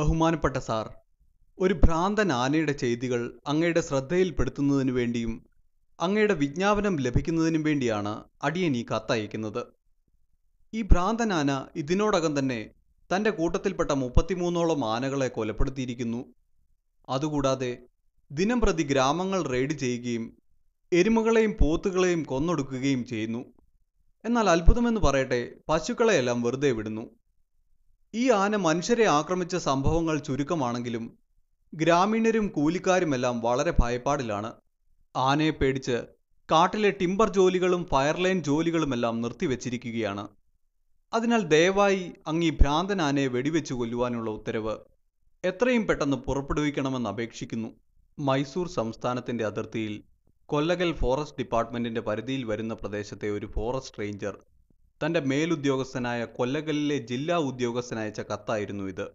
ബഹുമാനപ്പെട്ട സാർ ഒരു ഭ്രാന്തൻ ആനയുടെ ചെയ്തികൾ അങ്ങയുടെ ശ്രദ്ധയിൽപ്പെടുത്തുന്നതിനു വേണ്ടിയും അങ്ങയുടെ വിജ്ഞാപനം ലഭിക്കുന്നതിനും വേണ്ടിയാണ് അടിയൻ ഈ കത്തയക്കുന്നത് ഈ ഭ്രാന്തൻ ആന ഇതിനോടകം തന്നെ തൻ്റെ കൂട്ടത്തിൽപ്പെട്ട മുപ്പത്തിമൂന്നോളം ആനകളെ കൊലപ്പെടുത്തിയിരിക്കുന്നു അതുകൂടാതെ ദിനംപ്രതി ഗ്രാമങ്ങൾ റെയ്ഡ് ചെയ്യുകയും എരുമകളെയും പോത്തുകളെയും കൊന്നൊടുക്കുകയും ചെയ്യുന്നു എന്നാൽ അത്ഭുതമെന്ന് പറയട്ടെ പശുക്കളെയെല്ലാം വെറുതെ വിടുന്നു ഈ ആന മനുഷ്യരെ ആക്രമിച്ച സംഭവങ്ങൾ ചുരുക്കമാണെങ്കിലും ഗ്രാമീണരും കൂലിക്കാരുമെല്ലാം വളരെ ഭയപ്പാടിലാണ് ആനയെ പേടിച്ച് കാട്ടിലെ ടിമ്പർ ജോലികളും ഫയർലൈൻ ജോലികളുമെല്ലാം നിർത്തിവെച്ചിരിക്കുകയാണ് അതിനാൽ ദയവായി അങ്ങ് ഈ ഭ്രാന്തൻ ആനയെ വെടിവെച്ച് കൊല്ലുവാനുള്ള ഉത്തരവ് എത്രയും പെട്ടെന്ന് പുറപ്പെടുവിക്കണമെന്ന് അപേക്ഷിക്കുന്നു മൈസൂർ സംസ്ഥാനത്തിന്റെ അതിർത്തിയിൽ കൊല്ലകൽ ഫോറസ്റ്റ് ഡിപ്പാർട്ട്മെന്റിന്റെ പരിധിയിൽ വരുന്ന പ്രദേശത്തെ ഒരു ഫോറസ്റ്റ് റേഞ്ചർ തൻ്റെ മേലുദ്യോഗസ്ഥനായ കൊല്ലകലിലെ ജില്ലാ ഉദ്യോഗസ്ഥനയച്ച കത്തായിരുന്നു ഇത്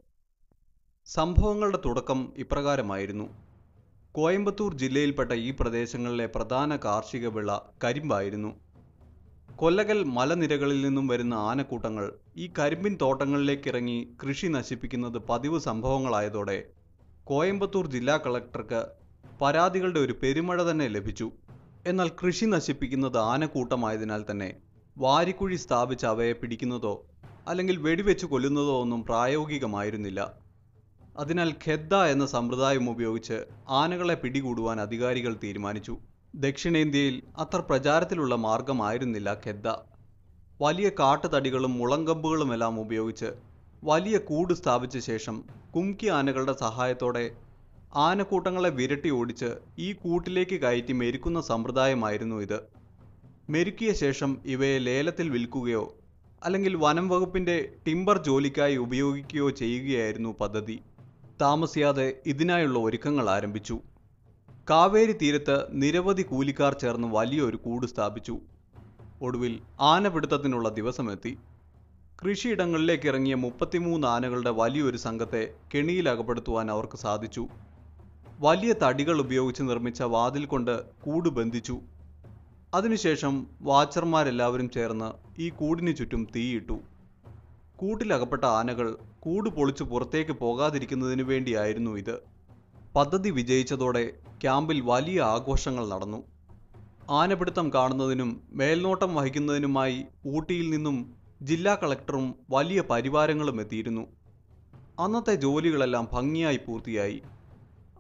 സംഭവങ്ങളുടെ തുടക്കം ഇപ്രകാരമായിരുന്നു കോയമ്പത്തൂർ ജില്ലയിൽപ്പെട്ട ഈ പ്രദേശങ്ങളിലെ പ്രധാന കാർഷിക വിള കരിമ്പായിരുന്നു കൊല്ലകൽ മലനിരകളിൽ നിന്നും വരുന്ന ആനക്കൂട്ടങ്ങൾ ഈ കരിമ്പിൻ തോട്ടങ്ങളിലേക്ക് ഇറങ്ങി കൃഷി നശിപ്പിക്കുന്നത് പതിവ് സംഭവങ്ങളായതോടെ കോയമ്പത്തൂർ ജില്ലാ കളക്ടർക്ക് പരാതികളുടെ ഒരു പെരുമഴ തന്നെ ലഭിച്ചു എന്നാൽ കൃഷി നശിപ്പിക്കുന്നത് ആനക്കൂട്ടമായതിനാൽ തന്നെ വാരിക്കുഴി സ്ഥാപിച്ച് അവയെ പിടിക്കുന്നതോ അല്ലെങ്കിൽ വെടിവെച്ച് കൊല്ലുന്നതോ ഒന്നും പ്രായോഗികമായിരുന്നില്ല അതിനാൽ ഖെദ്ദ എന്ന സമ്പ്രദായം ഉപയോഗിച്ച് ആനകളെ പിടികൂടുവാൻ അധികാരികൾ തീരുമാനിച്ചു ദക്ഷിണേന്ത്യയിൽ അത്ര പ്രചാരത്തിലുള്ള മാർഗമായിരുന്നില്ല ഖെദ്ദ വലിയ കാട്ടുതടികളും മുളങ്കമ്പുകളുമെല്ലാം ഉപയോഗിച്ച് വലിയ കൂട് സ്ഥാപിച്ച ശേഷം കുംകി ആനകളുടെ സഹായത്തോടെ ആനക്കൂട്ടങ്ങളെ വിരട്ടി ഓടിച്ച് ഈ കൂട്ടിലേക്ക് കയറ്റി മെരുക്കുന്ന സമ്പ്രദായമായിരുന്നു ഇത് മെരുക്കിയ ശേഷം ഇവയെ ലേലത്തിൽ വിൽക്കുകയോ അല്ലെങ്കിൽ വനം വകുപ്പിൻ്റെ ടിംബർ ജോലിക്കായി ഉപയോഗിക്കുകയോ ചെയ്യുകയായിരുന്നു പദ്ധതി താമസിയാതെ ഇതിനായുള്ള ഒരുക്കങ്ങൾ ആരംഭിച്ചു കാവേരി തീരത്ത് നിരവധി കൂലിക്കാർ ചേർന്ന് വലിയൊരു കൂട് സ്ഥാപിച്ചു ഒടുവിൽ ആനപിടുത്തത്തിനുള്ള ദിവസമെത്തി കൃഷിയിടങ്ങളിലേക്ക് ഇറങ്ങിയ മുപ്പത്തിമൂന്ന് ആനകളുടെ വലിയൊരു സംഘത്തെ കെണിയിൽ അവർക്ക് സാധിച്ചു വലിയ തടികൾ ഉപയോഗിച്ച് നിർമ്മിച്ച വാതിൽ കൊണ്ട് കൂട് ബന്ധിച്ചു അതിനുശേഷം വാച്ചർമാരെല്ലാവരും ചേർന്ന് ഈ കൂടിനു ചുറ്റും തീയിട്ടു കൂട്ടിലകപ്പെട്ട ആനകൾ കൂട് പൊളിച്ച് പുറത്തേക്ക് പോകാതിരിക്കുന്നതിനു വേണ്ടിയായിരുന്നു ഇത് പദ്ധതി വിജയിച്ചതോടെ ക്യാമ്പിൽ വലിയ ആഘോഷങ്ങൾ നടന്നു ആനപിടുത്തം കാണുന്നതിനും മേൽനോട്ടം വഹിക്കുന്നതിനുമായി ഊട്ടിയിൽ നിന്നും ജില്ലാ കളക്ടറും വലിയ പരിവാരങ്ങളും എത്തിയിരുന്നു അന്നത്തെ ജോലികളെല്ലാം ഭംഗിയായി പൂർത്തിയായി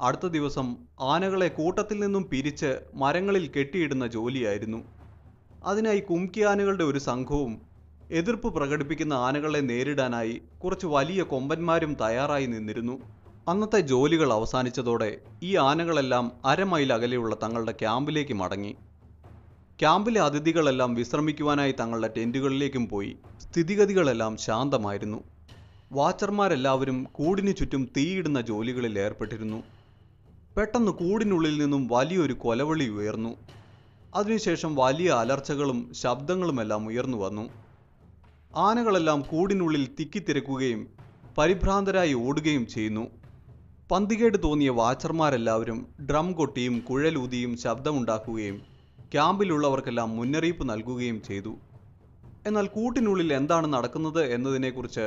അടുത്ത ദിവസം ആനകളെ കൂട്ടത്തിൽ നിന്നും പിരിച്ച് മരങ്ങളിൽ കെട്ടിയിടുന്ന ജോലിയായിരുന്നു അതിനായി കുംകി ആനകളുടെ ഒരു സംഘവും എതിർപ്പ് പ്രകടിപ്പിക്കുന്ന ആനകളെ നേരിടാനായി കുറച്ച് വലിയ കൊമ്പന്മാരും തയ്യാറായി നിന്നിരുന്നു അന്നത്തെ ജോലികൾ അവസാനിച്ചതോടെ ഈ ആനകളെല്ലാം അരമൈൽ അകലെയുള്ള തങ്ങളുടെ ക്യാമ്പിലേക്ക് മടങ്ങി ക്യാമ്പിലെ അതിഥികളെല്ലാം വിശ്രമിക്കുവാനായി തങ്ങളുടെ ടെൻറ്റുകളിലേക്കും പോയി സ്ഥിതിഗതികളെല്ലാം ശാന്തമായിരുന്നു വാച്ചർമാരെല്ലാവരും കൂടിനു ചുറ്റും തീയിടുന്ന ജോലികളിൽ ഏർപ്പെട്ടിരുന്നു പെട്ടെന്ന് കൂടിനുള്ളിൽ നിന്നും വലിയൊരു കൊലവിളി ഉയർന്നു അതിനുശേഷം വലിയ അലർച്ചകളും ശബ്ദങ്ങളുമെല്ലാം ഉയർന്നു വന്നു ആനകളെല്ലാം കൂടിനുള്ളിൽ തിക്കിത്തിരക്കുകയും പരിഭ്രാന്തരായി ഓടുകയും ചെയ്യുന്നു പന്തികേട് തോന്നിയ വാച്ചർമാരെല്ലാവരും ഡ്രം കൊട്ടിയും കുഴലൂതിയും ശബ്ദമുണ്ടാക്കുകയും ക്യാമ്പിലുള്ളവർക്കെല്ലാം മുന്നറിയിപ്പ് നൽകുകയും ചെയ്തു എന്നാൽ കൂട്ടിനുള്ളിൽ എന്താണ് നടക്കുന്നത് എന്നതിനെക്കുറിച്ച്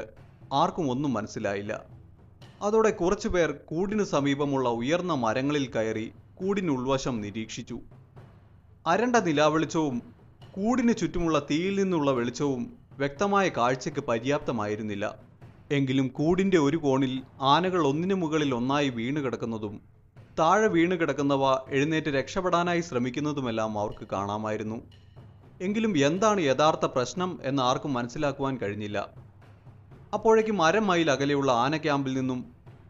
ആർക്കും ഒന്നും മനസ്സിലായില്ല അതോടെ കുറച്ചുപേർ കൂടിനു സമീപമുള്ള ഉയർന്ന മരങ്ങളിൽ കയറി കൂടിന് ഉൾവശം നിരീക്ഷിച്ചു അരണ്ട നിലാവെളിച്ചവും കൂടിനു ചുറ്റുമുള്ള തീയിൽ നിന്നുള്ള വെളിച്ചവും വ്യക്തമായ കാഴ്ചയ്ക്ക് പര്യാപ്തമായിരുന്നില്ല എങ്കിലും കൂടിൻ്റെ ഒരു കോണിൽ ആനകൾ ഒന്നിനു മുകളിൽ ഒന്നായി വീണു കിടക്കുന്നതും താഴെ വീണു കിടക്കുന്നവ എഴുന്നേറ്റ് രക്ഷപ്പെടാനായി ശ്രമിക്കുന്നതുമെല്ലാം അവർക്ക് കാണാമായിരുന്നു എങ്കിലും എന്താണ് യഥാർത്ഥ പ്രശ്നം എന്ന് ആർക്കും മനസ്സിലാക്കുവാൻ കഴിഞ്ഞില്ല അപ്പോഴേക്കും അരമൈൽ അകലെയുള്ള ആന ക്യാമ്പിൽ നിന്നും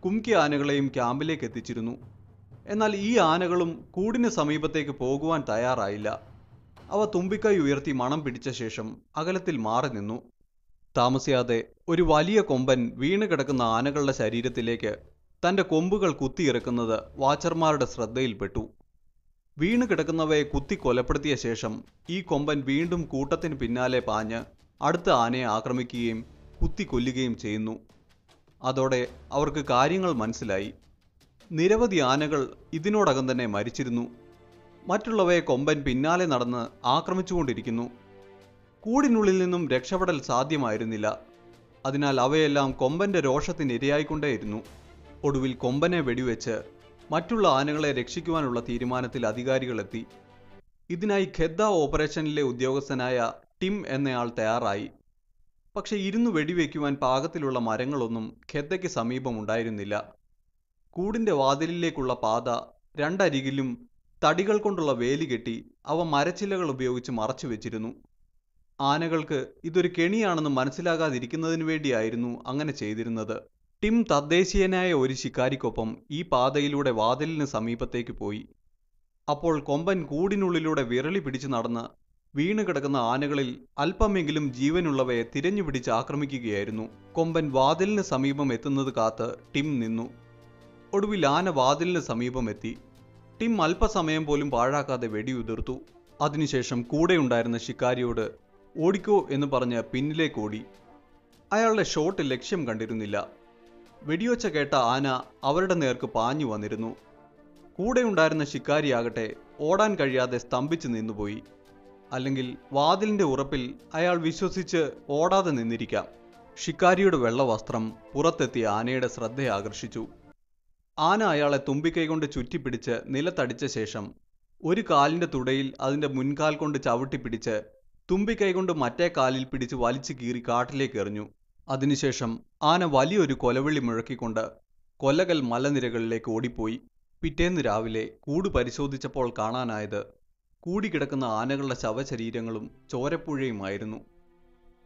കുംകി ആനകളെയും ക്യാമ്പിലേക്ക് എത്തിച്ചിരുന്നു എന്നാൽ ഈ ആനകളും കൂടിന് സമീപത്തേക്ക് പോകുവാൻ തയ്യാറായില്ല അവ തുമ്പിക്കൈ ഉയർത്തി മണം പിടിച്ച ശേഷം അകലത്തിൽ മാറി നിന്നു താമസിയാതെ ഒരു വലിയ കൊമ്പൻ വീണ് കിടക്കുന്ന ആനകളുടെ ശരീരത്തിലേക്ക് തൻ്റെ കൊമ്പുകൾ കുത്തിയിറക്കുന്നത് വാച്ചർമാരുടെ ശ്രദ്ധയിൽപ്പെട്ടു വീണ് കിടക്കുന്നവയെ കുത്തി കൊലപ്പെടുത്തിയ ശേഷം ഈ കൊമ്പൻ വീണ്ടും കൂട്ടത്തിന് പിന്നാലെ പാഞ്ഞ് അടുത്ത ആനയെ ആക്രമിക്കുകയും കുത്തിക്കൊല്ലുകയും ചെയ്യുന്നു അതോടെ അവർക്ക് കാര്യങ്ങൾ മനസ്സിലായി നിരവധി ആനകൾ ഇതിനോടകം തന്നെ മരിച്ചിരുന്നു മറ്റുള്ളവയെ കൊമ്പൻ പിന്നാലെ നടന്ന് ആക്രമിച്ചുകൊണ്ടിരിക്കുന്നു കൂടിനുള്ളിൽ നിന്നും രക്ഷപ്പെടൽ സാധ്യമായിരുന്നില്ല അതിനാൽ അവയെല്ലാം കൊമ്പൻ്റെ രോഷത്തിനിരയായിക്കൊണ്ടേയിരുന്നു ഒടുവിൽ കൊമ്പനെ വെടിവെച്ച് മറ്റുള്ള ആനകളെ രക്ഷിക്കുവാനുള്ള തീരുമാനത്തിൽ അധികാരികളെത്തി ഇതിനായി ഖെദ്ദ ഓപ്പറേഷനിലെ ഉദ്യോഗസ്ഥനായ ടിം എന്നയാൾ തയ്യാറായി പക്ഷെ ഇരുന്ന് വെടിവെക്കുവാൻ പാകത്തിലുള്ള മരങ്ങളൊന്നും ഖെദ്ദയ്ക്ക് സമീപമുണ്ടായിരുന്നില്ല കൂടിന്റെ വാതിലിലേക്കുള്ള പാത രണ്ടരികിലും തടികൾ കൊണ്ടുള്ള വേലി കെട്ടി അവ മരച്ചില്ലകൾ ഉപയോഗിച്ച് മറച്ചു വെച്ചിരുന്നു ആനകൾക്ക് ഇതൊരു കെണിയാണെന്ന് മനസ്സിലാകാതിരിക്കുന്നതിന് വേണ്ടിയായിരുന്നു അങ്ങനെ ചെയ്തിരുന്നത് ടിം തദ്ദേശീയനായ ഒരു ശിക്കാരിക്കൊപ്പം ഈ പാതയിലൂടെ വാതിലിന് സമീപത്തേക്ക് പോയി അപ്പോൾ കൊമ്പൻ കൂടിനുള്ളിലൂടെ വിരളി പിടിച്ചു നടന്ന് വീണ് കിടക്കുന്ന ആനകളിൽ അല്പമെങ്കിലും ജീവനുള്ളവയെ തിരഞ്ഞു പിടിച്ച് ആക്രമിക്കുകയായിരുന്നു കൊമ്പൻ വാതിലിന് സമീപം എത്തുന്നത് കാത്ത് ടിം നിന്നു ഒടുവിൽ ആന വാതിലിന് സമീപം എത്തി ടിം അല്പസമയം പോലും പാഴാക്കാതെ വെടിയുതിർത്തു അതിനുശേഷം കൂടെയുണ്ടായിരുന്ന ശിക്കാരിയോട് ഓടിക്കോ എന്ന് പറഞ്ഞ് പിന്നിലേക്ക് ഓടി അയാളുടെ ഷോട്ട് ലക്ഷ്യം കണ്ടിരുന്നില്ല വെടിയൊച്ച കേട്ട ആന അവരുടെ നേർക്ക് പാഞ്ഞു വന്നിരുന്നു കൂടെയുണ്ടായിരുന്ന ശിക്കാരിയാകട്ടെ ഓടാൻ കഴിയാതെ സ്തംഭിച്ചു നിന്നുപോയി അല്ലെങ്കിൽ വാതിലിൻ്റെ ഉറപ്പിൽ അയാൾ വിശ്വസിച്ച് ഓടാതെ നിന്നിരിക്കാം ഷിക്കാരിയുടെ വെള്ളവസ്ത്രം പുറത്തെത്തിയ ആനയുടെ ആകർഷിച്ചു ആന അയാളെ തുമ്പിക്കൈ കൊണ്ട് ചുറ്റിപ്പിടിച്ച് നിലത്തടിച്ച ശേഷം ഒരു കാലിൻ്റെ തുടയിൽ അതിൻ്റെ മുൻകാൽ കൊണ്ട് ചവിട്ടിപ്പിടിച്ച് തുമ്പിക്കൈ കൊണ്ട് മറ്റേ കാലിൽ പിടിച്ച് വലിച്ചു കീറി കാട്ടിലേക്ക് എറിഞ്ഞു അതിനുശേഷം ആന വലിയൊരു കൊലവിളി മുഴക്കിക്കൊണ്ട് കൊലകൽ മലനിരകളിലേക്ക് ഓടിപ്പോയി പിറ്റേന്ന് രാവിലെ കൂട് പരിശോധിച്ചപ്പോൾ കാണാനായത് കൂടിക്കിടക്കുന്ന ആനകളുടെ ശവശരീരങ്ങളും ചോരപ്പുഴയുമായിരുന്നു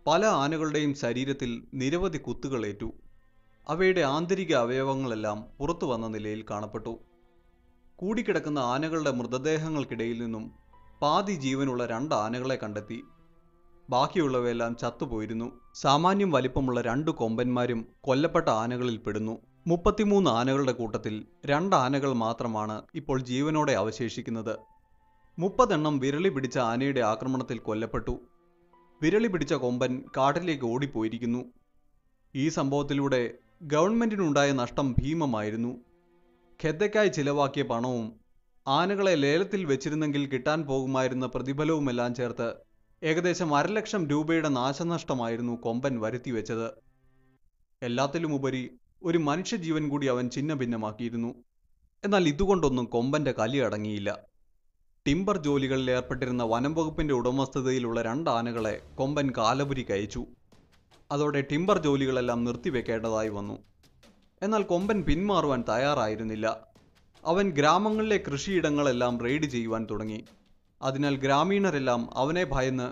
പല ആനകളുടെയും ശരീരത്തിൽ നിരവധി കുത്തുകളേറ്റു അവയുടെ ആന്തരിക അവയവങ്ങളെല്ലാം പുറത്തു വന്ന നിലയിൽ കാണപ്പെട്ടു കൂടിക്കിടക്കുന്ന ആനകളുടെ മൃതദേഹങ്ങൾക്കിടയിൽ നിന്നും പാതി ജീവനുള്ള രണ്ട് ആനകളെ കണ്ടെത്തി ബാക്കിയുള്ളവയെല്ലാം ചത്തുപോയിരുന്നു സാമാന്യം വലിപ്പമുള്ള രണ്ട് കൊമ്പന്മാരും കൊല്ലപ്പെട്ട ആനകളിൽ പെടുന്നു മുപ്പത്തിമൂന്ന് ആനകളുടെ കൂട്ടത്തിൽ രണ്ട് ആനകൾ മാത്രമാണ് ഇപ്പോൾ ജീവനോടെ അവശേഷിക്കുന്നത് മുപ്പതെണ്ണം വിരളി പിടിച്ച ആനയുടെ ആക്രമണത്തിൽ കൊല്ലപ്പെട്ടു വിരളി പിടിച്ച കൊമ്പൻ കാട്ടിലേക്ക് ഓടിപ്പോയിരിക്കുന്നു ഈ സംഭവത്തിലൂടെ ഗവൺമെന്റിനുണ്ടായ നഷ്ടം ഭീമമായിരുന്നു ഖെദ്ദയ്ക്കായി ചിലവാക്കിയ പണവും ആനകളെ ലേലത്തിൽ വെച്ചിരുന്നെങ്കിൽ കിട്ടാൻ പോകുമായിരുന്ന പ്രതിഫലവുമെല്ലാം ചേർത്ത് ഏകദേശം അരലക്ഷം രൂപയുടെ നാശനഷ്ടമായിരുന്നു കൊമ്പൻ വരുത്തിവെച്ചത് എല്ലാത്തിലുമുപരി ഒരു മനുഷ്യജീവൻ കൂടി അവൻ ഛിന്നഭിന്നമാക്കിയിരുന്നു എന്നാൽ ഇതുകൊണ്ടൊന്നും കൊമ്പന്റെ കലി അടങ്ങിയില്ല ടിംബർ ജോലികളിൽ ഏർപ്പെട്ടിരുന്ന വനം വകുപ്പിന്റെ ഉടമസ്ഥതയിലുള്ള രണ്ട് ആനകളെ കൊമ്പൻ കാലപുരി കയച്ചു അതോടെ ടിംബർ ജോലികളെല്ലാം നിർത്തിവെക്കേണ്ടതായി വന്നു എന്നാൽ കൊമ്പൻ പിന്മാറുവാൻ തയ്യാറായിരുന്നില്ല അവൻ ഗ്രാമങ്ങളിലെ കൃഷിയിടങ്ങളെല്ലാം റെയ്ഡ് ചെയ്യുവാൻ തുടങ്ങി അതിനാൽ ഗ്രാമീണരെല്ലാം അവനെ ഭയന്ന്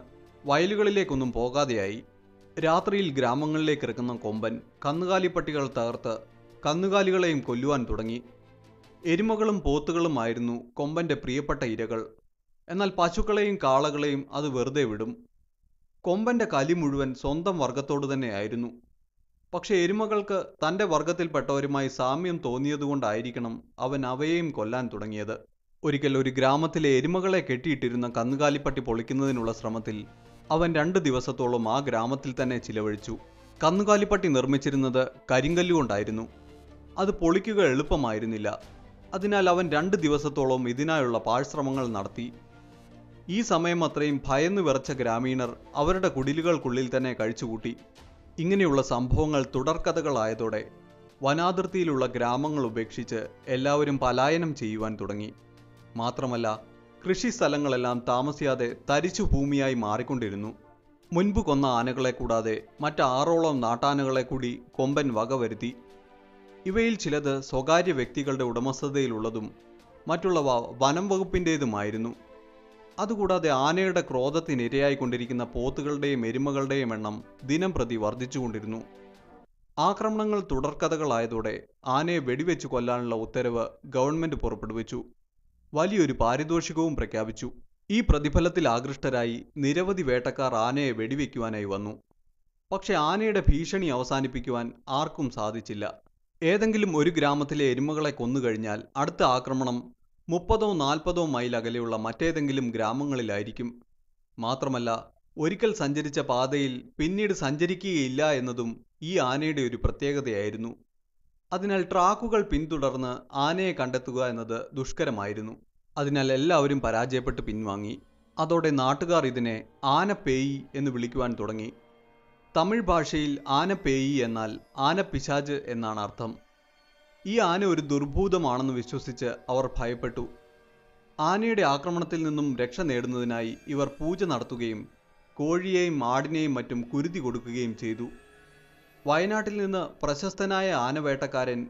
വയലുകളിലേക്കൊന്നും പോകാതെയായി രാത്രിയിൽ ഗ്രാമങ്ങളിലേക്ക് ഇറക്കുന്ന കൊമ്പൻ കന്നുകാലിപ്പട്ടികൾ തകർത്ത് കന്നുകാലികളെയും കൊല്ലുവാൻ തുടങ്ങി എരുമകളും പോത്തുകളുമായിരുന്നു കൊമ്പൻ്റെ പ്രിയപ്പെട്ട ഇരകൾ എന്നാൽ പശുക്കളെയും കാളകളെയും അത് വെറുതെ വിടും കൊമ്പൻ്റെ കലി മുഴുവൻ സ്വന്തം വർഗത്തോട് തന്നെയായിരുന്നു പക്ഷെ എരുമകൾക്ക് തൻ്റെ വർഗത്തിൽപ്പെട്ടവരുമായി സാമ്യം തോന്നിയതുകൊണ്ടായിരിക്കണം അവൻ അവയെയും കൊല്ലാൻ തുടങ്ങിയത് ഒരിക്കൽ ഒരു ഗ്രാമത്തിലെ എരുമകളെ കെട്ടിയിട്ടിരുന്ന കന്നുകാലിപ്പട്ടി പൊളിക്കുന്നതിനുള്ള ശ്രമത്തിൽ അവൻ രണ്ട് ദിവസത്തോളം ആ ഗ്രാമത്തിൽ തന്നെ ചിലവഴിച്ചു കന്നുകാലിപ്പട്ടി നിർമ്മിച്ചിരുന്നത് കരിങ്കല്ലുകൊണ്ടായിരുന്നു അത് പൊളിക്കുക എളുപ്പമായിരുന്നില്ല അതിനാൽ അവൻ രണ്ട് ദിവസത്തോളം ഇതിനായുള്ള പാഴ്ശ്രമങ്ങൾ നടത്തി ഈ സമയം അത്രയും ഭയന്നു വിറച്ച ഗ്രാമീണർ അവരുടെ കുടിലുകൾക്കുള്ളിൽ തന്നെ കഴിച്ചുകൂട്ടി ഇങ്ങനെയുള്ള സംഭവങ്ങൾ തുടർക്കഥകളായതോടെ വനാതിർത്തിയിലുള്ള ഗ്രാമങ്ങൾ ഉപേക്ഷിച്ച് എല്ലാവരും പലായനം ചെയ്യുവാൻ തുടങ്ങി മാത്രമല്ല കൃഷി സ്ഥലങ്ങളെല്ലാം താമസിയാതെ തരിച്ചു ഭൂമിയായി മാറിക്കൊണ്ടിരുന്നു മുൻപ് കൊന്ന ആനകളെ കൂടാതെ മറ്റാറോളം നാട്ടാനകളെ കൂടി കൊമ്പൻ വകവരുത്തി ഇവയിൽ ചിലത് സ്വകാര്യ വ്യക്തികളുടെ ഉടമസ്ഥതയിലുള്ളതും മറ്റുള്ളവ വനം വകുപ്പിൻ്റേതുമായിരുന്നു അതുകൂടാതെ ആനയുടെ ക്രോധത്തിനിരയായിക്കൊണ്ടിരിക്കുന്ന പോത്തുകളുടെയും എരുമകളുടെയും എണ്ണം ദിനം പ്രതി വർദ്ധിച്ചുകൊണ്ടിരുന്നു ആക്രമണങ്ങൾ തുടർക്കഥകളായതോടെ ആനയെ വെടിവെച്ച് കൊല്ലാനുള്ള ഉത്തരവ് ഗവൺമെന്റ് പുറപ്പെടുവിച്ചു വലിയൊരു പാരിതോഷികവും പ്രഖ്യാപിച്ചു ഈ പ്രതിഫലത്തിൽ ആകൃഷ്ടരായി നിരവധി വേട്ടക്കാർ ആനയെ വെടിവെക്കുവാനായി വന്നു പക്ഷെ ആനയുടെ ഭീഷണി അവസാനിപ്പിക്കുവാൻ ആർക്കും സാധിച്ചില്ല ഏതെങ്കിലും ഒരു ഗ്രാമത്തിലെ എരുമകളെ കൊന്നുകഴിഞ്ഞാൽ അടുത്ത ആക്രമണം മുപ്പതോ നാൽപ്പതോ മൈൽ അകലെയുള്ള മറ്റേതെങ്കിലും ഗ്രാമങ്ങളിലായിരിക്കും മാത്രമല്ല ഒരിക്കൽ സഞ്ചരിച്ച പാതയിൽ പിന്നീട് സഞ്ചരിക്കുകയില്ല എന്നതും ഈ ആനയുടെ ഒരു പ്രത്യേകതയായിരുന്നു അതിനാൽ ട്രാക്കുകൾ പിന്തുടർന്ന് ആനയെ കണ്ടെത്തുക എന്നത് ദുഷ്കരമായിരുന്നു അതിനാൽ എല്ലാവരും പരാജയപ്പെട്ട് പിൻവാങ്ങി അതോടെ നാട്ടുകാർ ഇതിനെ ആനപ്പേയി എന്ന് വിളിക്കുവാൻ തുടങ്ങി തമിഴ് ഭാഷയിൽ ആനപ്പേയി എന്നാൽ ആനപ്പിശാജ് എന്നാണ് അർത്ഥം ഈ ആന ഒരു ദുർഭൂതമാണെന്ന് വിശ്വസിച്ച് അവർ ഭയപ്പെട്ടു ആനയുടെ ആക്രമണത്തിൽ നിന്നും രക്ഷ നേടുന്നതിനായി ഇവർ പൂജ നടത്തുകയും കോഴിയെയും ആടിനെയും മറ്റും കുരുതി കൊടുക്കുകയും ചെയ്തു വയനാട്ടിൽ നിന്ന് പ്രശസ്തനായ ആനവേട്ടക്കാരൻ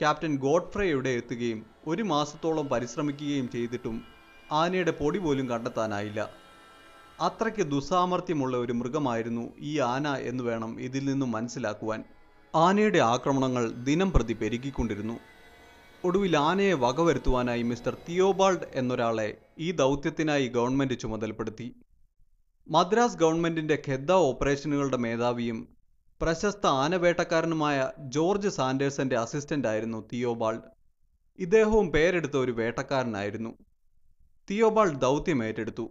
ക്യാപ്റ്റൻ ഗോഡ്ഫ്രെയുടെ എത്തുകയും ഒരു മാസത്തോളം പരിശ്രമിക്കുകയും ചെയ്തിട്ടും ആനയുടെ പൊടി പോലും കണ്ടെത്താനായില്ല അത്രയ്ക്ക് ദുസാമർഥ്യമുള്ള ഒരു മൃഗമായിരുന്നു ഈ ആന എന്ന് വേണം ഇതിൽ നിന്നും മനസ്സിലാക്കുവാൻ ആനയുടെ ആക്രമണങ്ങൾ ദിനം പ്രതി പെരുകിക്കൊണ്ടിരുന്നു ഒടുവിൽ ആനയെ വകവരുത്തുവാനായി മിസ്റ്റർ തിയോബാൾഡ് എന്നൊരാളെ ഈ ദൗത്യത്തിനായി ഗവൺമെന്റ് ചുമതലപ്പെടുത്തി മദ്രാസ് ഗവൺമെന്റിന്റെ ഖെദ്ദ ഓപ്പറേഷനുകളുടെ മേധാവിയും പ്രശസ്ത ആനവേട്ടക്കാരനുമായ ജോർജ് സാൻഡേഴ്സന്റെ അസിസ്റ്റന്റ് ആയിരുന്നു തിയോബാൾഡ് ഇദ്ദേഹവും പേരെടുത്ത ഒരു വേട്ടക്കാരനായിരുന്നു തിയോബാൾഡ് ദൗത്യം ഏറ്റെടുത്തു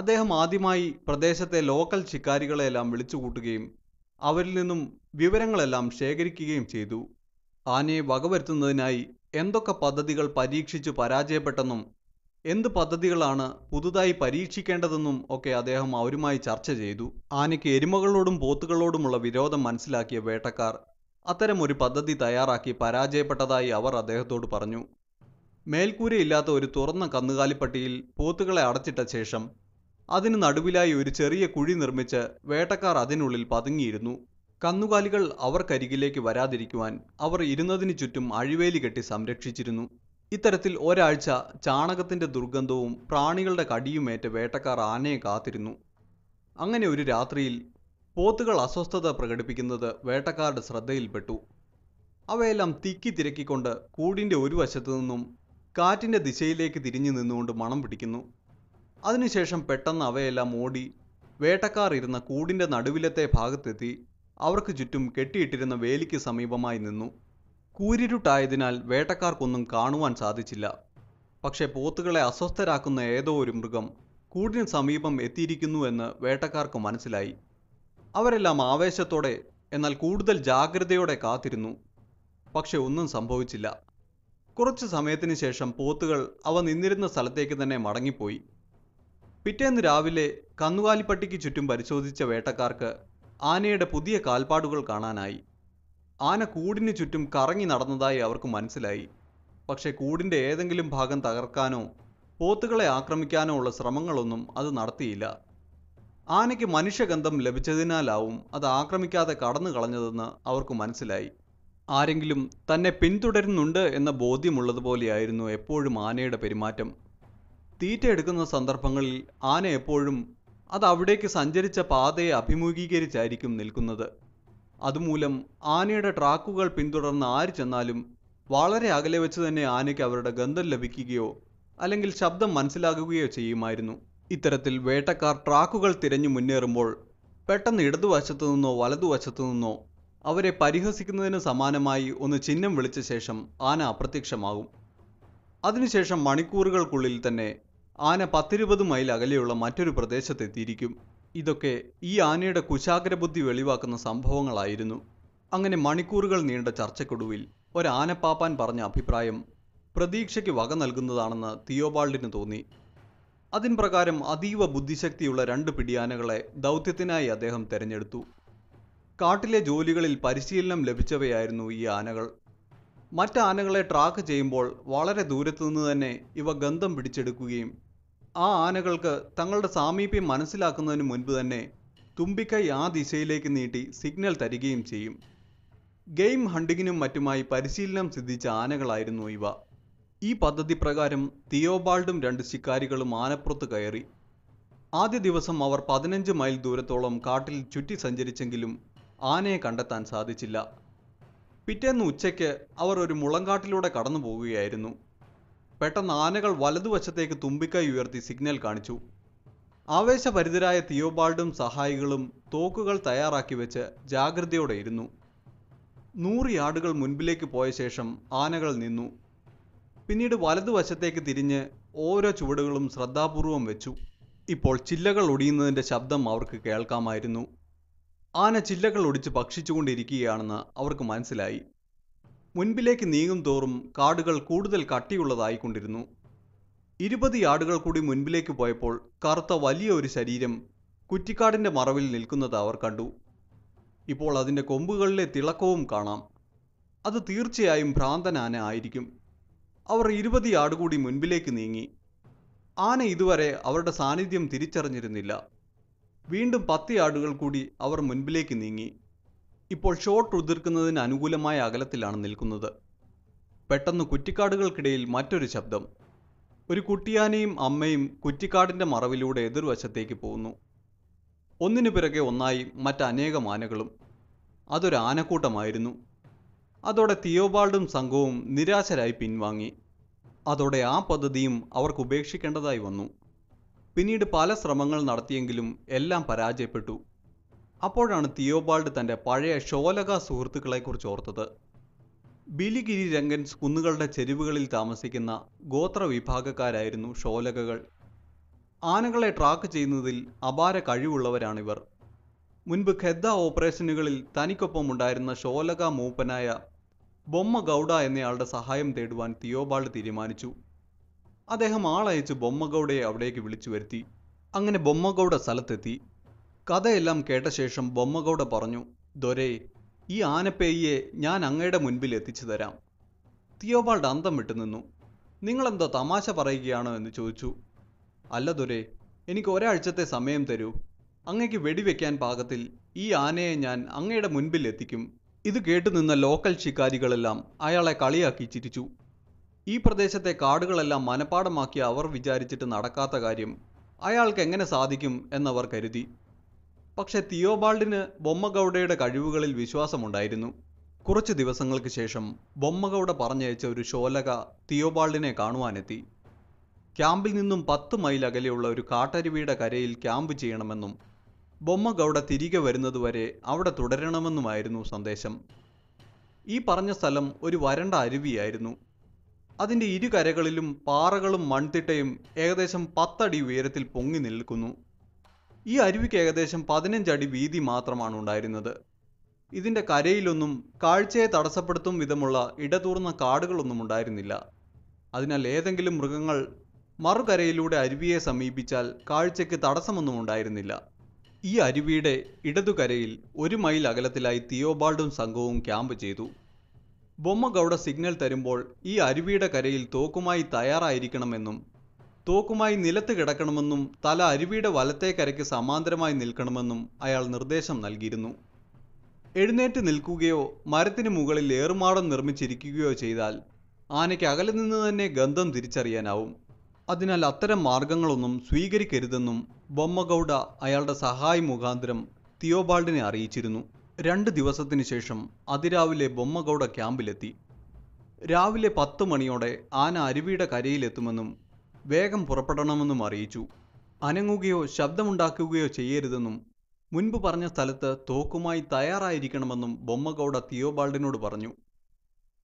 അദ്ദേഹം ആദ്യമായി പ്രദേശത്തെ ലോക്കൽ ശിക്കാരികളെല്ലാം വിളിച്ചുകൂട്ടുകയും അവരിൽ നിന്നും വിവരങ്ങളെല്ലാം ശേഖരിക്കുകയും ചെയ്തു ആനയെ വകവരുത്തുന്നതിനായി എന്തൊക്കെ പദ്ധതികൾ പരീക്ഷിച്ചു പരാജയപ്പെട്ടെന്നും എന്ത് പദ്ധതികളാണ് പുതുതായി പരീക്ഷിക്കേണ്ടതെന്നും ഒക്കെ അദ്ദേഹം അവരുമായി ചർച്ച ചെയ്തു ആനയ്ക്ക് എരുമകളോടും പോത്തുകളോടുമുള്ള വിരോധം മനസ്സിലാക്കിയ വേട്ടക്കാർ ഒരു പദ്ധതി തയ്യാറാക്കി പരാജയപ്പെട്ടതായി അവർ അദ്ദേഹത്തോട് പറഞ്ഞു മേൽക്കൂരയില്ലാത്ത ഒരു തുറന്ന കന്നുകാലിപ്പട്ടിയിൽ പോത്തുകളെ അടച്ചിട്ട ശേഷം അതിന് നടുവിലായി ഒരു ചെറിയ കുഴി നിർമ്മിച്ച് വേട്ടക്കാർ അതിനുള്ളിൽ പതുങ്ങിയിരുന്നു കന്നുകാലികൾ അവർക്കരികിലേക്ക് വരാതിരിക്കുവാൻ അവർ ഇരുന്നതിനു ചുറ്റും അഴിവേലി കെട്ടി സംരക്ഷിച്ചിരുന്നു ഇത്തരത്തിൽ ഒരാഴ്ച ചാണകത്തിന്റെ ദുർഗന്ധവും പ്രാണികളുടെ കടിയുമേറ്റ് വേട്ടക്കാർ ആനയെ കാത്തിരുന്നു അങ്ങനെ ഒരു രാത്രിയിൽ പോത്തുകൾ അസ്വസ്ഥത പ്രകടിപ്പിക്കുന്നത് വേട്ടക്കാരുടെ ശ്രദ്ധയിൽപ്പെട്ടു അവയെല്ലാം തിക്കി തിരക്കിക്കൊണ്ട് കൂടിൻ്റെ ഒരു വശത്തു നിന്നും കാറ്റിൻ്റെ ദിശയിലേക്ക് തിരിഞ്ഞു നിന്നുകൊണ്ട് മണം പിടിക്കുന്നു അതിനുശേഷം പെട്ടെന്ന് അവയെല്ലാം ഓടി വേട്ടക്കാർ ഇരുന്ന കൂടിൻ്റെ നടുവിലത്തെ ഭാഗത്തെത്തി അവർക്ക് ചുറ്റും കെട്ടിയിട്ടിരുന്ന വേലിക്ക് സമീപമായി നിന്നു കൂരിരുട്ടായതിനാൽ വേട്ടക്കാർക്കൊന്നും കാണുവാൻ സാധിച്ചില്ല പക്ഷേ പോത്തുകളെ അസ്വസ്ഥരാക്കുന്ന ഏതോ ഒരു മൃഗം കൂടിന് സമീപം എത്തിയിരിക്കുന്നു എന്ന് വേട്ടക്കാർക്ക് മനസ്സിലായി അവരെല്ലാം ആവേശത്തോടെ എന്നാൽ കൂടുതൽ ജാഗ്രതയോടെ കാത്തിരുന്നു പക്ഷെ ഒന്നും സംഭവിച്ചില്ല കുറച്ചു സമയത്തിന് ശേഷം പോത്തുകൾ അവ നിന്നിരുന്ന സ്ഥലത്തേക്ക് തന്നെ മടങ്ങിപ്പോയി പിറ്റേന്ന് രാവിലെ കന്നുകാലിപ്പട്ടിക്ക് ചുറ്റും പരിശോധിച്ച വേട്ടക്കാർക്ക് ആനയുടെ പുതിയ കാൽപ്പാടുകൾ കാണാനായി ആന കൂടിന് ചുറ്റും കറങ്ങി നടന്നതായി അവർക്ക് മനസ്സിലായി പക്ഷേ കൂടിൻ്റെ ഏതെങ്കിലും ഭാഗം തകർക്കാനോ പോത്തുകളെ ആക്രമിക്കാനോ ഉള്ള ശ്രമങ്ങളൊന്നും അത് നടത്തിയില്ല ആനയ്ക്ക് മനുഷ്യഗന്ധം ലഭിച്ചതിനാലാവും അത് ആക്രമിക്കാതെ കടന്നു കളഞ്ഞതെന്ന് അവർക്ക് മനസ്സിലായി ആരെങ്കിലും തന്നെ പിന്തുടരുന്നുണ്ട് എന്ന ബോധ്യമുള്ളതുപോലെയായിരുന്നു എപ്പോഴും ആനയുടെ പെരുമാറ്റം തീറ്റ എടുക്കുന്ന സന്ദർഭങ്ങളിൽ ആന എപ്പോഴും അത് അവിടേക്ക് സഞ്ചരിച്ച പാതയെ അഭിമുഖീകരിച്ചായിരിക്കും നിൽക്കുന്നത് അതുമൂലം ആനയുടെ ട്രാക്കുകൾ പിന്തുടർന്ന് ആര് ചെന്നാലും വളരെ അകലെ വെച്ച് തന്നെ ആനയ്ക്ക് അവരുടെ ഗന്ധം ലഭിക്കുകയോ അല്ലെങ്കിൽ ശബ്ദം മനസ്സിലാകുകയോ ചെയ്യുമായിരുന്നു ഇത്തരത്തിൽ വേട്ടക്കാർ ട്രാക്കുകൾ തിരഞ്ഞു മുന്നേറുമ്പോൾ പെട്ടെന്ന് ഇടതുവശത്തു നിന്നോ വലതുവശത്തു നിന്നോ അവരെ പരിഹസിക്കുന്നതിന് സമാനമായി ഒന്ന് ചിഹ്നം വിളിച്ച ശേഷം ആന അപ്രത്യക്ഷമാകും അതിനുശേഷം മണിക്കൂറുകൾക്കുള്ളിൽ തന്നെ ആന പത്തിരുപത് മൈൽ അകലെയുള്ള മറ്റൊരു പ്രദേശത്തെത്തിയിരിക്കും ഇതൊക്കെ ഈ ആനയുടെ കുശാഗ്രബുദ്ധി ബുദ്ധി വെളിവാക്കുന്ന സംഭവങ്ങളായിരുന്നു അങ്ങനെ മണിക്കൂറുകൾ നീണ്ട ചർച്ചക്കൊടുവിൽ ഒരാനപ്പാപ്പാൻ പറഞ്ഞ അഭിപ്രായം പ്രതീക്ഷയ്ക്ക് വക നൽകുന്നതാണെന്ന് തിയോബാൾഡിന് തോന്നി അതിൻ പ്രകാരം അതീവ ബുദ്ധിശക്തിയുള്ള രണ്ട് പിടിയാനകളെ ദൗത്യത്തിനായി അദ്ദേഹം തിരഞ്ഞെടുത്തു കാട്ടിലെ ജോലികളിൽ പരിശീലനം ലഭിച്ചവയായിരുന്നു ഈ ആനകൾ മറ്റ് ആനകളെ ട്രാക്ക് ചെയ്യുമ്പോൾ വളരെ ദൂരത്തുനിന്ന് തന്നെ ഇവ ഗന്ധം പിടിച്ചെടുക്കുകയും ആ ആനകൾക്ക് തങ്ങളുടെ സാമീപ്യം മനസ്സിലാക്കുന്നതിന് മുൻപ് തന്നെ തുമ്പിക്കൈ ആ ദിശയിലേക്ക് നീട്ടി സിഗ്നൽ തരികയും ചെയ്യും ഗെയിം ഹണ്ടിങ്ങിനും മറ്റുമായി പരിശീലനം സിദ്ധിച്ച ആനകളായിരുന്നു ഇവ ഈ പദ്ധതി പ്രകാരം തിയോബാൾഡും രണ്ട് ശിക്കാരികളും ആനപ്പുറത്ത് കയറി ആദ്യ ദിവസം അവർ പതിനഞ്ച് മൈൽ ദൂരത്തോളം കാട്ടിൽ ചുറ്റി സഞ്ചരിച്ചെങ്കിലും ആനയെ കണ്ടെത്താൻ സാധിച്ചില്ല പിറ്റേന്ന് ഉച്ചയ്ക്ക് അവർ ഒരു മുളങ്കാട്ടിലൂടെ കടന്നു പോവുകയായിരുന്നു പെട്ടെന്ന് ആനകൾ വലതുവശത്തേക്ക് തുമ്പിക്കൈ ഉയർത്തി സിഗ്നൽ കാണിച്ചു ആവേശഭരിതരായ തിയോബാൾഡും സഹായികളും തോക്കുകൾ തയ്യാറാക്കി വെച്ച് ജാഗ്രതയോടെ ഇരുന്നു നൂറ് യാർഡുകൾ മുൻപിലേക്ക് പോയ ശേഷം ആനകൾ നിന്നു പിന്നീട് വലതുവശത്തേക്ക് തിരിഞ്ഞ് ഓരോ ചുവടുകളും ശ്രദ്ധാപൂർവം വെച്ചു ഇപ്പോൾ ചില്ലകൾ ഒടിയുന്നതിൻ്റെ ശബ്ദം അവർക്ക് കേൾക്കാമായിരുന്നു ആന ചില്ലകൾ ഒടിച്ച് ഭക്ഷിച്ചുകൊണ്ടിരിക്കുകയാണെന്ന് അവർക്ക് മനസ്സിലായി മുൻപിലേക്ക് നീങ്ങും തോറും കാടുകൾ കൂടുതൽ കട്ടിയുള്ളതായിക്കൊണ്ടിരുന്നു ഇരുപത് ആടുകൾ കൂടി മുൻപിലേക്ക് പോയപ്പോൾ കറുത്ത വലിയ ഒരു ശരീരം കുറ്റിക്കാടിൻ്റെ മറവിൽ നിൽക്കുന്നത് അവർ കണ്ടു ഇപ്പോൾ അതിൻ്റെ കൊമ്പുകളിലെ തിളക്കവും കാണാം അത് തീർച്ചയായും ഭ്രാന്തനാന ആയിരിക്കും അവർ ഇരുപത് ആടുകൂടി കൂടി മുൻപിലേക്ക് നീങ്ങി ആന ഇതുവരെ അവരുടെ സാന്നിധ്യം തിരിച്ചറിഞ്ഞിരുന്നില്ല വീണ്ടും പത്ത് യാർഡുകൾ കൂടി അവർ മുൻപിലേക്ക് നീങ്ങി ഇപ്പോൾ ഷോട്ട് ഉതിർക്കുന്നതിന് അനുകൂലമായ അകലത്തിലാണ് നിൽക്കുന്നത് പെട്ടെന്ന് കുറ്റിക്കാടുകൾക്കിടയിൽ മറ്റൊരു ശബ്ദം ഒരു കുട്ടിയാനയും അമ്മയും കുറ്റിക്കാടിൻ്റെ മറവിലൂടെ എതിർവശത്തേക്ക് പോകുന്നു ഒന്നിനു പിറകെ ഒന്നായി മറ്റനേകം ആനകളും അതൊരു ആനക്കൂട്ടമായിരുന്നു അതോടെ തിയോബാൾഡും സംഘവും നിരാശരായി പിൻവാങ്ങി അതോടെ ആ പദ്ധതിയും അവർക്ക് ഉപേക്ഷിക്കേണ്ടതായി വന്നു പിന്നീട് പല ശ്രമങ്ങൾ നടത്തിയെങ്കിലും എല്ലാം പരാജയപ്പെട്ടു അപ്പോഴാണ് തിയോബാൾഡ് തൻ്റെ പഴയ ഷോലക സുഹൃത്തുക്കളെക്കുറിച്ച് ഓർത്തത് ബിലിഗിരി രംഗൻസ് കുന്നുകളുടെ ചെരുവുകളിൽ താമസിക്കുന്ന ഗോത്ര വിഭാഗക്കാരായിരുന്നു ഷോലകകൾ ആനകളെ ട്രാക്ക് ചെയ്യുന്നതിൽ അപാര കഴിവുള്ളവരാണിവർ മുൻപ് ഖെദ്ദ ഓപ്പറേഷനുകളിൽ തനിക്കൊപ്പം ഉണ്ടായിരുന്ന ഷോലക മൂപ്പനായ ബൊമ്മ ഗൗഡ എന്നയാളുടെ സഹായം തേടുവാൻ തിയോബാൾഡ് തീരുമാനിച്ചു അദ്ദേഹം ആളയച്ച് ബൊമ്മഗൗഡയെ അവിടേക്ക് വിളിച്ചു വരുത്തി അങ്ങനെ ബൊമ്മഗൗഡ സ്ഥലത്തെത്തി കഥയെല്ലാം കേട്ട ശേഷം ബൊമ്മഗൗഡ പറഞ്ഞു ദൊരേ ഈ ആനപ്പേയെ ഞാൻ അങ്ങയുടെ മുൻപിൽ എത്തിച്ചു തരാം തിയോബാൾഡ് അന്തം വിട്ടു നിന്നു നിങ്ങളെന്തോ തമാശ പറയുകയാണോ എന്ന് ചോദിച്ചു അല്ല ദൊരേ എനിക്ക് ഒരാഴ്ചത്തെ സമയം തരൂ അങ്ങയ്ക്ക് വെടിവെക്കാൻ പാകത്തിൽ ഈ ആനയെ ഞാൻ അങ്ങയുടെ മുൻപിൽ എത്തിക്കും ഇത് കേട്ടുനിന്ന ലോക്കൽ ശിക്കാരികളെല്ലാം അയാളെ കളിയാക്കി ചിരിച്ചു ഈ പ്രദേശത്തെ കാടുകളെല്ലാം മനപ്പാടമാക്കി അവർ വിചാരിച്ചിട്ട് നടക്കാത്ത കാര്യം അയാൾക്ക് എങ്ങനെ സാധിക്കും എന്നവർ കരുതി പക്ഷെ തിയോബാൾഡിന് ബൊമ്മഗൗഡയുടെ കഴിവുകളിൽ വിശ്വാസമുണ്ടായിരുന്നു കുറച്ച് ദിവസങ്ങൾക്ക് ശേഷം ബൊമ്മഗൗഡ പറഞ്ഞയച്ച ഒരു ശോലക തിയോബാൾഡിനെ കാണുവാനെത്തി ക്യാമ്പിൽ നിന്നും പത്ത് മൈൽ അകലെയുള്ള ഒരു കാട്ടരുവിയുടെ കരയിൽ ക്യാമ്പ് ചെയ്യണമെന്നും ബൊമ്മഗൗഡ തിരികെ വരുന്നതുവരെ അവിടെ തുടരണമെന്നുമായിരുന്നു സന്ദേശം ഈ പറഞ്ഞ സ്ഥലം ഒരു വരണ്ട അരുവിയായിരുന്നു അതിൻ്റെ ഇരുകരകളിലും പാറകളും മൺതിട്ടയും ഏകദേശം പത്തടി ഉയരത്തിൽ പൊങ്ങി നിൽക്കുന്നു ഈ അരുവിക്ക് ഏകദേശം പതിനഞ്ചടി വീതി മാത്രമാണ് ഉണ്ടായിരുന്നത് ഇതിൻ്റെ കരയിലൊന്നും കാഴ്ചയെ തടസ്സപ്പെടുത്തും വിധമുള്ള ഇടതൂർന്ന കാടുകളൊന്നും ഉണ്ടായിരുന്നില്ല അതിനാൽ ഏതെങ്കിലും മൃഗങ്ങൾ മറുകരയിലൂടെ അരുവിയെ സമീപിച്ചാൽ കാഴ്ചയ്ക്ക് തടസ്സമൊന്നും ഉണ്ടായിരുന്നില്ല ഈ അരുവിയുടെ ഇടതുകരയിൽ ഒരു മൈൽ അകലത്തിലായി തിയോബാൾഡും സംഘവും ക്യാമ്പ് ചെയ്തു ബൊമ്മഗൌഡ സിഗ്നൽ തരുമ്പോൾ ഈ അരുവിയുടെ കരയിൽ തോക്കുമായി തയ്യാറായിരിക്കണമെന്നും തോക്കുമായി നിലത്ത് കിടക്കണമെന്നും തല അരുവിയുടെ വലത്തെ കരയ്ക്ക് സമാന്തരമായി നിൽക്കണമെന്നും അയാൾ നിർദ്ദേശം നൽകിയിരുന്നു എഴുന്നേറ്റ് നിൽക്കുകയോ മരത്തിന് മുകളിൽ ഏറുമാടം നിർമ്മിച്ചിരിക്കുകയോ ചെയ്താൽ ആനയ്ക്ക് അകലെ നിന്ന് തന്നെ ഗന്ധം തിരിച്ചറിയാനാവും അതിനാൽ അത്തരം മാർഗങ്ങളൊന്നും സ്വീകരിക്കരുതെന്നും ബൊമ്മഗൌഡ അയാളുടെ സഹായി മുഖാന്തരം തിയോബാൾഡിനെ അറിയിച്ചിരുന്നു രണ്ട് ദിവസത്തിനു ശേഷം അതിരാവിലെ ബൊമ്മഗൌഡ ക്യാമ്പിലെത്തി രാവിലെ പത്ത് മണിയോടെ ആന അരുവിയുടെ കരയിലെത്തുമെന്നും വേഗം പുറപ്പെടണമെന്നും അറിയിച്ചു അനങ്ങുകയോ ശബ്ദമുണ്ടാക്കുകയോ ചെയ്യരുതെന്നും മുൻപ് പറഞ്ഞ സ്ഥലത്ത് തോക്കുമായി തയ്യാറായിരിക്കണമെന്നും ബൊമ്മഗൌഡ തിയോബാൾഡിനോട് പറഞ്ഞു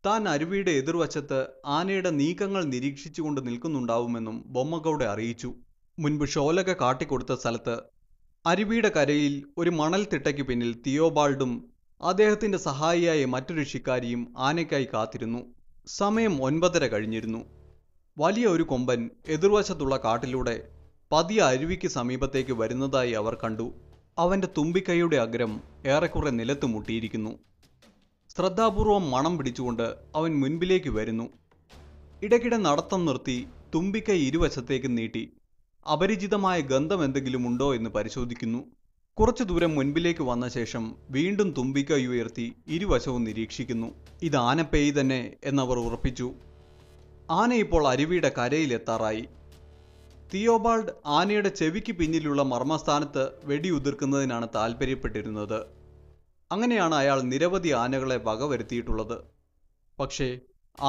താൻ അരുവിയുടെ എതിർവശത്ത് ആനയുടെ നീക്കങ്ങൾ നിരീക്ഷിച്ചുകൊണ്ട് നിൽക്കുന്നുണ്ടാവുമെന്നും ബൊമ്മഗൌഡ അറിയിച്ചു മുൻപ് ഷോലക കാട്ടിക്കൊടുത്ത സ്ഥലത്ത് അരുവിയുടെ കരയിൽ ഒരു മണൽത്തിട്ടയ്ക്ക് പിന്നിൽ തിയോബാൾഡും അദ്ദേഹത്തിന്റെ സഹായിയായ മറ്റൊരു ഷിക്കാരിയും ആനയ്ക്കായി കാത്തിരുന്നു സമയം ഒൻപതര കഴിഞ്ഞിരുന്നു വലിയ ഒരു കൊമ്പൻ എതിർവശത്തുള്ള കാട്ടിലൂടെ പതിയ അരുവിക്ക് സമീപത്തേക്ക് വരുന്നതായി അവർ കണ്ടു അവന്റെ തുമ്പിക്കൈയുടെ അഗ്രം ഏറെക്കുറെ നിലത്ത് മുട്ടിയിരിക്കുന്നു ശ്രദ്ധാപൂർവം മണം പിടിച്ചുകൊണ്ട് അവൻ മുൻപിലേക്ക് വരുന്നു ഇടയ്ക്കിടെ നടത്തം നിർത്തി തുമ്പിക്കൈ ഇരുവശത്തേക്ക് നീട്ടി അപരിചിതമായ ഗന്ധം എന്തെങ്കിലും ഉണ്ടോ എന്ന് പരിശോധിക്കുന്നു കുറച്ചു ദൂരം മുൻപിലേക്ക് വന്ന ശേഷം വീണ്ടും തുമ്പിക്ക ഉയർത്തി ഇരുവശവും നിരീക്ഷിക്കുന്നു ഇത് ആനപ്പേയി തന്നെ എന്നവർ ഉറപ്പിച്ചു ആന ഇപ്പോൾ അരുവിയുടെ കരയിലെത്താറായി തിയോബാൾഡ് ആനയുടെ ചെവിക്ക് പിന്നിലുള്ള മർമ്മസ്ഥാനത്ത് വെടിയുതിർക്കുന്നതിനാണ് താൽപ്പര്യപ്പെട്ടിരുന്നത് അങ്ങനെയാണ് അയാൾ നിരവധി ആനകളെ വകവരുത്തിയിട്ടുള്ളത് പക്ഷേ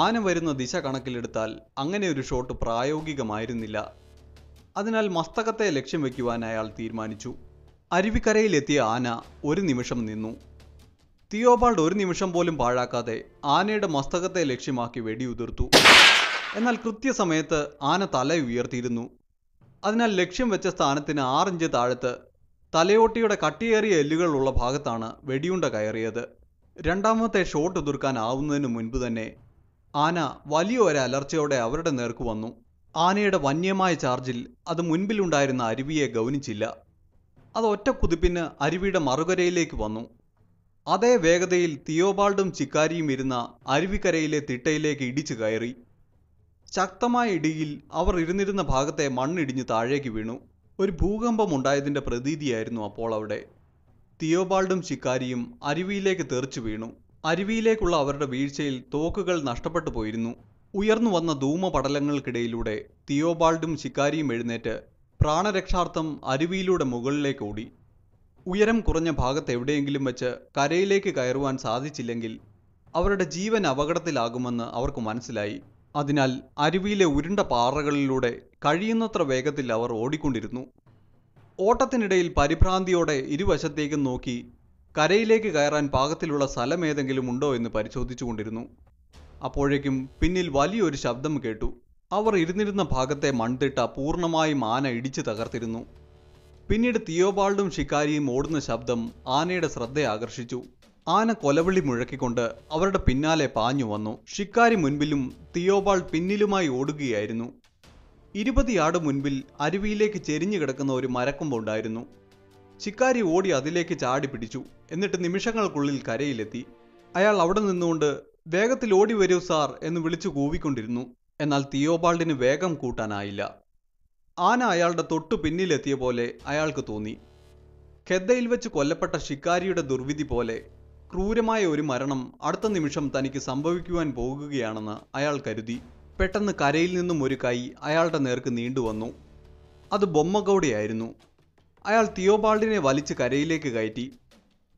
ആന വരുന്ന ദിശ കണക്കിലെടുത്താൽ അങ്ങനെ ഒരു ഷോട്ട് പ്രായോഗികമായിരുന്നില്ല അതിനാൽ മസ്തകത്തെ ലക്ഷ്യം വയ്ക്കുവാൻ അയാൾ തീരുമാനിച്ചു അരുവിക്കരയിലെത്തിയ ആന ഒരു നിമിഷം നിന്നു തിയോബാൾഡ് ഒരു നിമിഷം പോലും പാഴാക്കാതെ ആനയുടെ മസ്തകത്തെ ലക്ഷ്യമാക്കി വെടിയുതിർത്തു എന്നാൽ കൃത്യസമയത്ത് ആന തല ഉയർത്തിയിരുന്നു അതിനാൽ ലക്ഷ്യം വെച്ച സ്ഥാനത്തിന് ആറിഞ്ച് താഴത്ത് തലയോട്ടിയുടെ കട്ടിയേറിയ എല്ലുകളുള്ള ഭാഗത്താണ് വെടിയുണ്ട കയറിയത് രണ്ടാമത്തെ ഷോട്ട് ഉതിർക്കാൻ ആവുന്നതിന് മുൻപ് തന്നെ ആന വലിയ ഒരു അലർച്ചയോടെ അവരുടെ നേർക്ക് വന്നു ആനയുടെ വന്യമായ ചാർജിൽ അത് മുൻപിലുണ്ടായിരുന്ന അരുവിയെ ഗൗനിച്ചില്ല അത് ഒറ്റ കുതിപ്പിന് അരുവിയുടെ മറുകരയിലേക്ക് വന്നു അതേ വേഗതയിൽ തിയോബാൾഡും ചിക്കാരിയും ഇരുന്ന അരുവിക്കരയിലെ തിട്ടയിലേക്ക് ഇടിച്ചു കയറി ശക്തമായ ഇടിയിൽ അവർ ഇരുന്നിരുന്ന ഭാഗത്തെ മണ്ണിടിഞ്ഞ് താഴേക്ക് വീണു ഒരു ഭൂകമ്പമുണ്ടായതിൻ്റെ പ്രതീതിയായിരുന്നു അപ്പോൾ അവിടെ തിയോബാൾഡും ചിക്കാരിയും അരുവിയിലേക്ക് തെറിച്ചു വീണു അരുവിയിലേക്കുള്ള അവരുടെ വീഴ്ചയിൽ തോക്കുകൾ നഷ്ടപ്പെട്ടു പോയിരുന്നു ഉയർന്നു വന്ന ധൂമപടലങ്ങൾക്കിടയിലൂടെ തിയോബാൾഡും ശിക്കാരിയും എഴുന്നേറ്റ് പ്രാണരക്ഷാർത്ഥം അരുവിയിലൂടെ മുകളിലേക്ക് ഓടി ഉയരം കുറഞ്ഞ എവിടെയെങ്കിലും വെച്ച് കരയിലേക്ക് കയറുവാൻ സാധിച്ചില്ലെങ്കിൽ അവരുടെ ജീവൻ അപകടത്തിലാകുമെന്ന് അവർക്ക് മനസ്സിലായി അതിനാൽ അരുവിയിലെ ഉരുണ്ട പാറകളിലൂടെ കഴിയുന്നത്ര വേഗത്തിൽ അവർ ഓടിക്കൊണ്ടിരുന്നു ഓട്ടത്തിനിടയിൽ പരിഭ്രാന്തിയോടെ ഇരുവശത്തേക്കും നോക്കി കരയിലേക്ക് കയറാൻ പാകത്തിലുള്ള സ്ഥലമേതെങ്കിലും ഉണ്ടോ എന്ന് പരിശോധിച്ചുകൊണ്ടിരുന്നു അപ്പോഴേക്കും പിന്നിൽ വലിയൊരു ശബ്ദം കേട്ടു അവർ ഇരുന്നിരുന്ന ഭാഗത്തെ മൺതിട്ട പൂർണ്ണമായും ആന ഇടിച്ചു തകർത്തിരുന്നു പിന്നീട് തിയോബാൾഡും ഷിക്കാരിയും ഓടുന്ന ശബ്ദം ആനയുടെ ശ്രദ്ധ ആകർഷിച്ചു ആന കൊലവിളി മുഴക്കിക്കൊണ്ട് അവരുടെ പിന്നാലെ പാഞ്ഞു വന്നു ഷിക്കാരി മുൻപിലും തിയോബാൾ പിന്നിലുമായി ഓടുകയായിരുന്നു ഇരുപത് യാർഡ് മുൻപിൽ അരുവിയിലേക്ക് ചെരിഞ്ഞു കിടക്കുന്ന ഒരു മരക്കൊമ്പുണ്ടായിരുന്നു ഷിക്കാരി ഓടി അതിലേക്ക് ചാടി പിടിച്ചു എന്നിട്ട് നിമിഷങ്ങൾക്കുള്ളിൽ കരയിലെത്തി അയാൾ അവിടെ നിന്നുകൊണ്ട് വേഗത്തിൽ ഓടി വരൂ സാർ എന്ന് വിളിച്ചു കൂവിക്കൊണ്ടിരുന്നു എന്നാൽ തിയോബാൾഡിന് വേഗം കൂട്ടാനായില്ല ആന അയാളുടെ തൊട്ടു പിന്നിലെത്തിയ പോലെ അയാൾക്ക് തോന്നി ഖെദ്ദയിൽ വെച്ച് കൊല്ലപ്പെട്ട ഷിക്കാരിയുടെ ദുർവിധി പോലെ ക്രൂരമായ ഒരു മരണം അടുത്ത നിമിഷം തനിക്ക് സംഭവിക്കുവാൻ പോകുകയാണെന്ന് അയാൾ കരുതി പെട്ടെന്ന് കരയിൽ നിന്നും ഒരു കൈ അയാളുടെ നേർക്ക് നീണ്ടുവന്നു അത് ബൊമ്മഗൗഡയായിരുന്നു അയാൾ തിയോബാൾഡിനെ വലിച്ച് കരയിലേക്ക് കയറ്റി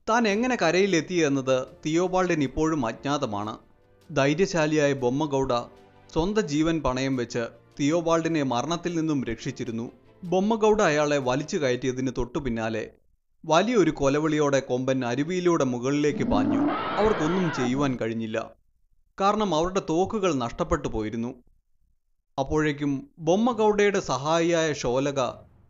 താൻ എങ്ങനെ കരയിലെത്തി എന്നത് തിയോബാൾഡിന് ഇപ്പോഴും അജ്ഞാതമാണ് ധൈര്യശാലിയായ ബൊമ്മഗൗഡ സ്വന്തം ജീവൻ പണയം വെച്ച് തിയോബാൾഡിനെ മരണത്തിൽ നിന്നും രക്ഷിച്ചിരുന്നു ബൊമ്മഗൗഡ അയാളെ വലിച്ചു കയറ്റിയതിന് തൊട്ടു പിന്നാലെ വലിയൊരു കൊലവിളിയോടെ കൊമ്പൻ അരുവിയിലൂടെ മുകളിലേക്ക് പാഞ്ഞു അവർക്കൊന്നും ചെയ്യുവാൻ കഴിഞ്ഞില്ല കാരണം അവരുടെ തോക്കുകൾ നഷ്ടപ്പെട്ടു പോയിരുന്നു അപ്പോഴേക്കും ബൊമ്മഗൗഡയുടെ സഹായിയായ ഷോലക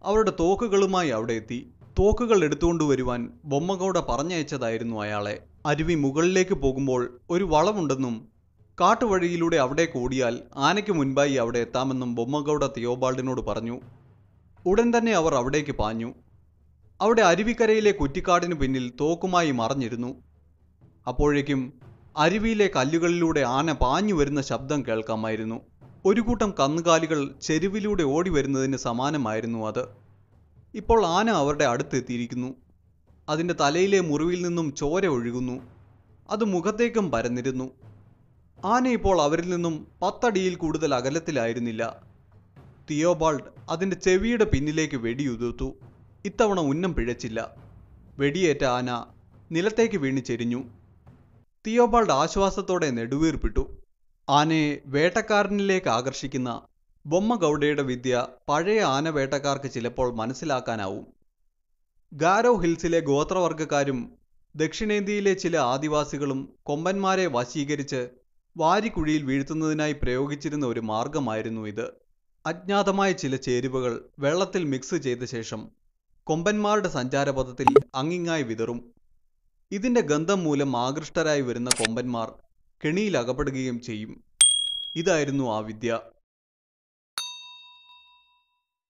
അവരുടെ തോക്കുകളുമായി അവിടെ എത്തി തോക്കുകൾ എടുത്തുകൊണ്ടുവരുവാൻ ബൊമ്മഗൌഡ പറഞ്ഞയച്ചതായിരുന്നു അയാളെ അരുവി മുകളിലേക്ക് പോകുമ്പോൾ ഒരു വളവുണ്ടെന്നും കാട്ടുവഴിയിലൂടെ അവിടെ കൂടിയാൽ ആനയ്ക്ക് മുൻപായി അവിടെ എത്താമെന്നും ബൊമ്മഗൌഡ തിയോബാൾഡിനോട് പറഞ്ഞു ഉടൻ തന്നെ അവർ അവിടേക്ക് പാഞ്ഞു അവിടെ അരുവിക്കരയിലെ കുറ്റിക്കാടിനു പിന്നിൽ തോക്കുമായി മറഞ്ഞിരുന്നു അപ്പോഴേക്കും അരുവിയിലെ കല്ലുകളിലൂടെ ആന പാഞ്ഞു വരുന്ന ശബ്ദം കേൾക്കാമായിരുന്നു ഒരു കൂട്ടം കന്നുകാലികൾ ചെരുവിലൂടെ ഓടി വരുന്നതിന് സമാനമായിരുന്നു അത് ഇപ്പോൾ ആന അവരുടെ അടുത്തെത്തിയിരിക്കുന്നു അതിൻ്റെ തലയിലെ മുറിവിൽ നിന്നും ചോര ഒഴുകുന്നു അത് മുഖത്തേക്കും പരന്നിരുന്നു ആന ഇപ്പോൾ അവരിൽ നിന്നും പത്തടിയിൽ കൂടുതൽ അകലത്തിലായിരുന്നില്ല തിയോബാൾഡ് അതിൻ്റെ ചെവിയുടെ പിന്നിലേക്ക് വെടിയുതിർത്തു ഇത്തവണ ഉന്നം പിഴച്ചില്ല വെടിയേറ്റ ആന നിലത്തേക്ക് വീണ് ചെരിഞ്ഞു തിയോബാൾഡ് ആശ്വാസത്തോടെ നെടുവീർപ്പിട്ടു ആനയെ വേട്ടക്കാരനിലേക്ക് ആകർഷിക്കുന്ന ബൊമ്മഗൗഡയുടെ വിദ്യ പഴയ ആനവേട്ടക്കാർക്ക് ചിലപ്പോൾ മനസ്സിലാക്കാനാവും ഗാരോ ഹിൽസിലെ ഗോത്രവർഗക്കാരും ദക്ഷിണേന്ത്യയിലെ ചില ആദിവാസികളും കൊമ്പന്മാരെ വശീകരിച്ച് വാരിക്കുഴിയിൽ വീഴ്ത്തുന്നതിനായി പ്രയോഗിച്ചിരുന്ന ഒരു മാർഗമായിരുന്നു ഇത് അജ്ഞാതമായ ചില ചേരുവകൾ വെള്ളത്തിൽ മിക്സ് ചെയ്ത ശേഷം കൊമ്പന്മാരുടെ സഞ്ചാരപഥത്തിൽ അങ്ങിങ്ങായി വിതറും ഇതിന്റെ ഗന്ധം മൂലം ആകൃഷ്ടരായി വരുന്ന കൊമ്പന്മാർ കെണിയിൽ അകപ്പെടുകയും ചെയ്യും ഇതായിരുന്നു ആ വിദ്യ